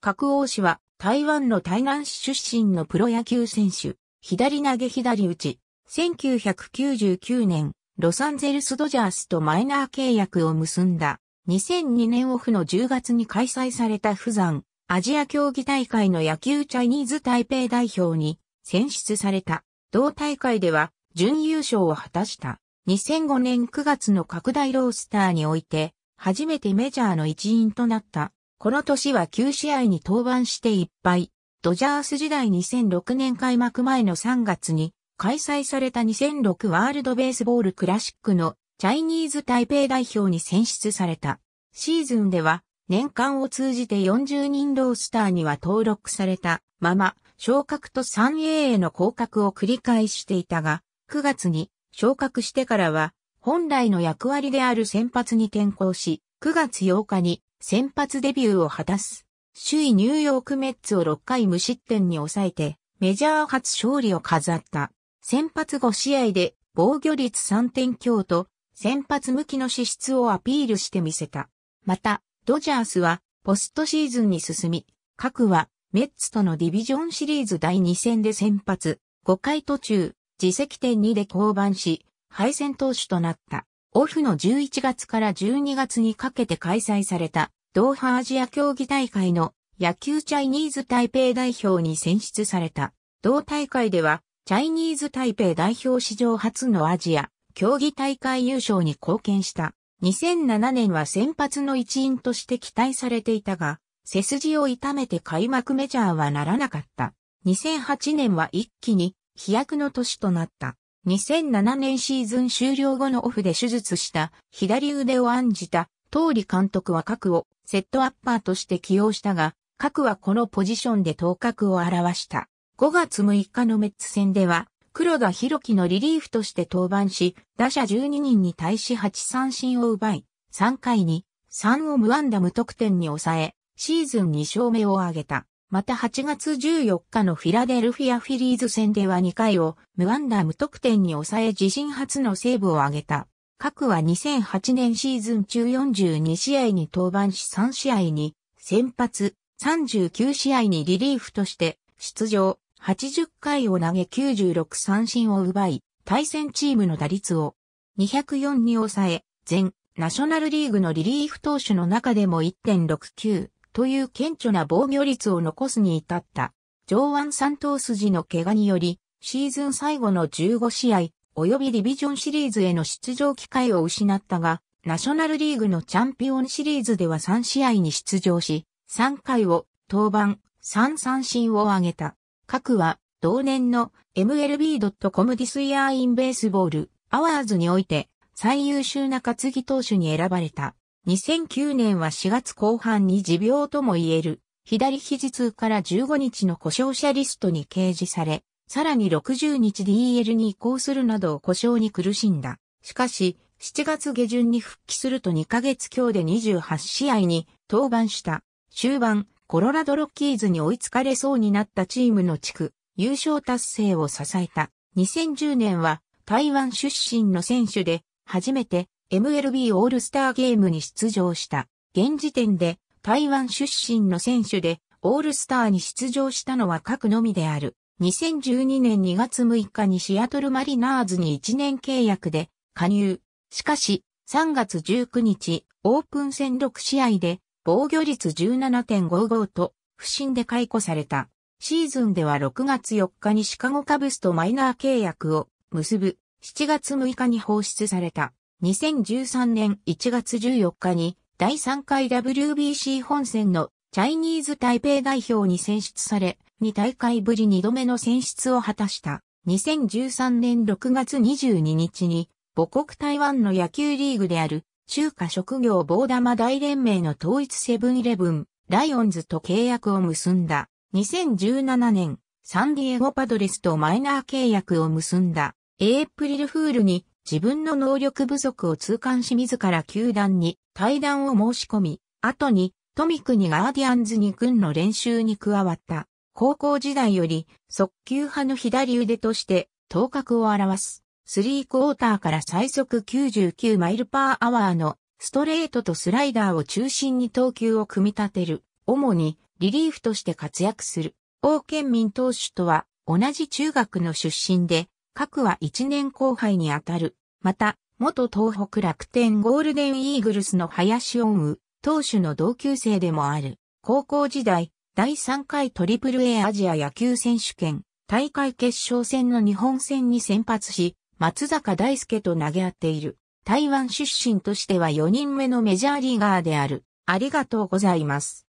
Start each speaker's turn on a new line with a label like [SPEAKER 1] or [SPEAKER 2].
[SPEAKER 1] 格王氏は台湾の台南市出身のプロ野球選手、左投げ左打ち、1999年、ロサンゼルスドジャースとマイナー契約を結んだ。2002年オフの10月に開催された富山、アジア競技大会の野球チャイニーズ台北代表に選出された。同大会では準優勝を果たした。2005年9月の拡大ロースターにおいて、初めてメジャーの一員となった。この年は9試合に登板して1敗。ドジャース時代2006年開幕前の3月に開催された2006ワールドベースボールクラシックのチャイニーズ台北代表に選出された。シーズンでは年間を通じて40人ロースターには登録されたまま昇格と 3A への降格を繰り返していたが、9月に昇格してからは本来の役割である先発に転向し、9月8日に先発デビューを果たす。首位ニューヨークメッツを6回無失点に抑えて、メジャー初勝利を飾った。先発5試合で防御率3点強と、先発向きの資質をアピールしてみせた。また、ドジャースはポストシーズンに進み、各はメッツとのディビジョンシリーズ第2戦で先発、5回途中、自責点2で降板し、敗戦投手となった。オフの11月から12月にかけて開催された、ドーハアジア競技大会の野球チャイニーズ台北代表に選出された。同大会では、チャイニーズ台北代表史上初のアジア競技大会優勝に貢献した。2007年は先発の一員として期待されていたが、背筋を痛めて開幕メジャーはならなかった。2008年は一気に飛躍の年となった。2007年シーズン終了後のオフで手術した左腕を案じた通り監督は核をセットアッパーとして起用したが、核はこのポジションで頭角を表した。5月6日のメッツ戦では、黒田博樹のリリーフとして登板し、打者12人に対し8三振を奪い、3回に3を無安打無得点に抑え、シーズン2勝目を挙げた。また8月14日のフィラデルフィアフィリーズ戦では2回を無安打無得点に抑え自身初のセーブを挙げた。各は2008年シーズン中42試合に登板し3試合に先発、39試合にリリーフとして出場、80回を投げ96三振を奪い、対戦チームの打率を204に抑え、全ナショナルリーグのリリーフ投手の中でも1.69という顕著な防御率を残すに至った。上腕三頭筋の怪我により、シーズン最後の15試合、及びディビジョンシリーズへの出場機会を失ったが、ナショナルリーグのチャンピオンシリーズでは3試合に出場し、3回を登板、3三振を挙げた。各は、同年の MLB.com ディスイヤーインベースボールアワーズにおいて最優秀な担ぎ投手に選ばれた。2009年は4月後半に持病とも言える、左肘痛から15日の故障者リストに掲示され、さらに60日 DL に移行するなど故障に苦しんだ。しかし、7月下旬に復帰すると2ヶ月強で28試合に登板した。終盤、コロラドロッキーズに追いつかれそうになったチームの地区、優勝達成を支えた。2010年は台湾出身の選手で初めて MLB オールスターゲームに出場した。現時点で台湾出身の選手でオールスターに出場したのは各のみである。2012年2月6日にシアトルマリナーズに1年契約で加入。しかし3月19日オープン戦6試合で防御率17.55と不審で解雇された。シーズンでは6月4日にシカゴカブスとマイナー契約を結ぶ7月6日に放出された。2013年1月14日に第3回 WBC 本戦のチャイニーズ台北代表に選出され、2大会ぶり2度目の選出を果たした。2013年6月22日に母国台湾の野球リーグである中華職業棒玉大連盟の統一セブンイレブン、ライオンズと契約を結んだ。2017年、サンディエゴパドレスとマイナー契約を結んだ。エープリルフールに自分の能力不足を痛感し自ら球団に対談を申し込み、後に富国ガーディアンズに軍の練習に加わった。高校時代より速球派の左腕として頭角を表す。スリークォーターから最速99マイルパーアワーのストレートとスライダーを中心に投球を組み立てる。主にリリーフとして活躍する。王健民投手とは同じ中学の出身で各は1年後輩にあたる。また、元東北楽天ゴールデンイーグルスの林恩宇、投手の同級生でもある。高校時代、第3回トリプル a アジア野球選手権、大会決勝戦の日本戦に先発し、松坂大輔と投げ合っている。台湾出身としては4人目のメジャーリーガーである。ありがとうございます。